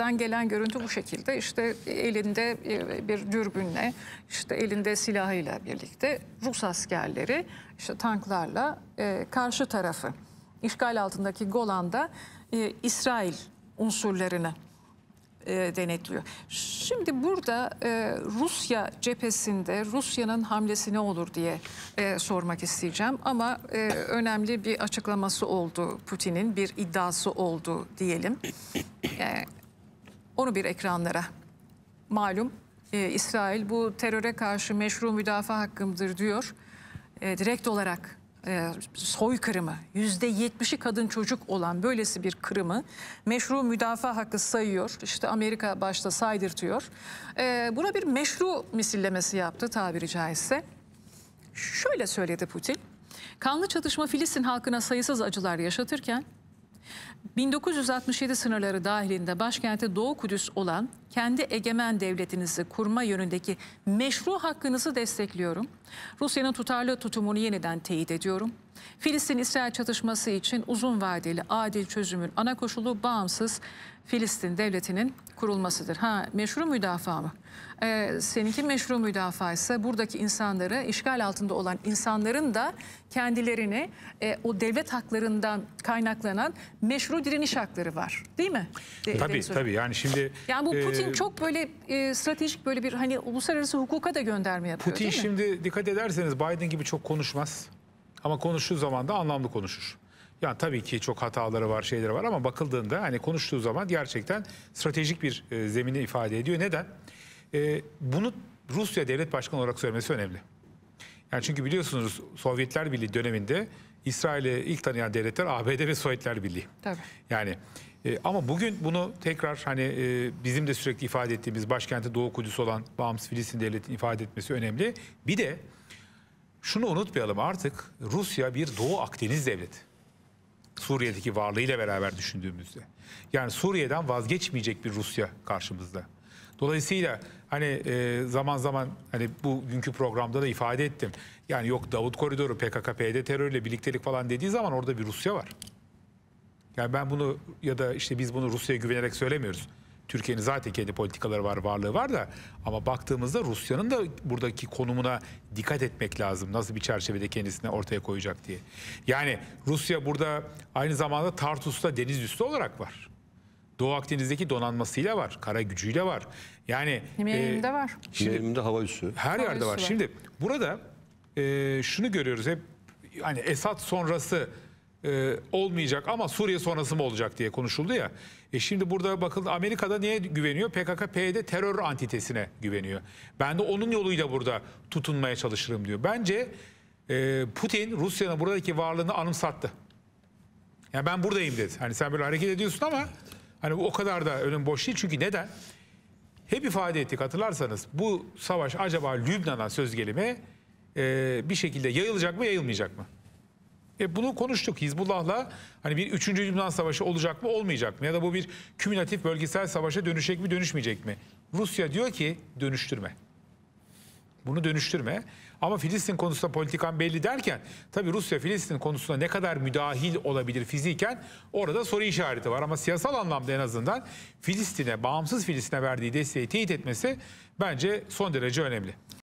Den gelen görüntü bu şekilde işte elinde e, bir dürbünle işte elinde silahıyla birlikte Rus askerleri işte tanklarla e, karşı tarafı işgal altındaki Golan'da e, İsrail unsurlarını denetliyor. Şimdi burada Rusya cephesinde Rusya'nın hamlesi ne olur diye sormak isteyeceğim. Ama önemli bir açıklaması oldu Putin'in bir iddiası oldu diyelim onu bir ekranlara. Malum e, İsrail bu teröre karşı meşru müdafaa hakkımdır diyor. E, direkt olarak e, soykırımı, yüzde yetmişi kadın çocuk olan böylesi bir kırımı meşru müdafaa hakkı sayıyor. İşte Amerika başta saydırtıyor. E, buna bir meşru misillemesi yaptı tabiri caizse. Şöyle söyledi Putin. Kanlı çatışma Filistin halkına sayısız acılar yaşatırken 1967 sınırları dahilinde başkenti Doğu Kudüs olan kendi egemen devletinizi kurma yönündeki meşru hakkınızı destekliyorum. Rusya'nın tutarlı tutumunu yeniden teyit ediyorum. Filistin-İsrail çatışması için uzun vadeli adil çözümün ana koşulu bağımsız Filistin devletinin kurulmasıdır. Ha meşru müdafaa mı? Ee, seninki meşru müdafaa ise buradaki insanları işgal altında olan insanların da kendilerini e, o devlet haklarından kaynaklanan meşru direniş hakları var değil mi? De, tabii tabii yani şimdi... Yani bu Putin e, çok böyle e, stratejik böyle bir hani uluslararası hukuka da gönderme yapıyor Putin değil mi? şimdi dikkat dikkat ederseniz Biden gibi çok konuşmaz. Ama konuştuğu zaman da anlamlı konuşur. Yani tabii ki çok hataları var, şeyleri var ama bakıldığında hani konuştuğu zaman gerçekten stratejik bir e, zemini ifade ediyor. Neden? E, bunu Rusya devlet başkanı olarak söylemesi önemli. Yani çünkü biliyorsunuz Sovyetler Birliği döneminde İsrail'i ilk tanıyan devletler ABD ve Sovyetler Birliği. Tabii. Yani e, ama bugün bunu tekrar hani e, bizim de sürekli ifade ettiğimiz başkenti Doğu Kudüs olan bağımsız Filistin devletini ifade etmesi önemli. Bir de şunu unutmayalım artık Rusya bir Doğu Akdeniz devleti. Suriye'deki varlığıyla beraber düşündüğümüzde. Yani Suriye'den vazgeçmeyecek bir Rusya karşımızda. Dolayısıyla hani e, zaman zaman hani bugünkü programda da ifade ettim. Yani yok Davut Koridoru, PKK, PYD terörle birliktelik falan dediği zaman orada bir Rusya var. Yani ben bunu ya da işte biz bunu Rusya'ya güvenerek söylemiyoruz. Türkiye'nin zaten kendi politikaları var, varlığı var da ama baktığımızda Rusya'nın da buradaki konumuna dikkat etmek lazım. Nasıl bir çerçevede kendisini ortaya koyacak diye. Yani Rusya burada aynı zamanda Tartus'ta deniz üstü olarak var. Doğu Akdeniz'deki donanmasıyla var, kara gücüyle var. Yani Yemeğinde e, var. Şimdi, Yemeğinde hava üssü. Her hava yerde üssü var. var. Şimdi burada e, şunu görüyoruz hep hani Esad sonrası e, olmayacak ama Suriye sonrası mı olacak diye konuşuldu ya. E şimdi burada bakın Amerika'da niye güveniyor? PKK-PYD terör antitesine güveniyor. Ben de onun yoluyla burada tutunmaya çalışırım diyor. Bence e, Putin Rusya'nın buradaki varlığını anımsattı. Yani ben buradayım dedi. Hani sen böyle hareket ediyorsun ama Hani o kadar da önüm boş değil. Çünkü neden? Hep ifade ettik hatırlarsanız bu savaş acaba Lübnan'a söz gelimi e, bir şekilde yayılacak mı yayılmayacak mı? E bunu konuştuk Hizbullah'la hani bir 3. Lübnan Savaşı olacak mı olmayacak mı? Ya da bu bir kümülatif bölgesel savaşa dönüşecek mi dönüşmeyecek mi? Rusya diyor ki dönüştürme. Bunu dönüştürme. Ama Filistin konusunda politikan belli derken tabii Rusya Filistin konusunda ne kadar müdahil olabilir fiziken orada soru işareti var. Ama siyasal anlamda en azından Filistin'e, bağımsız Filistin'e verdiği desteği teyit etmesi bence son derece önemli.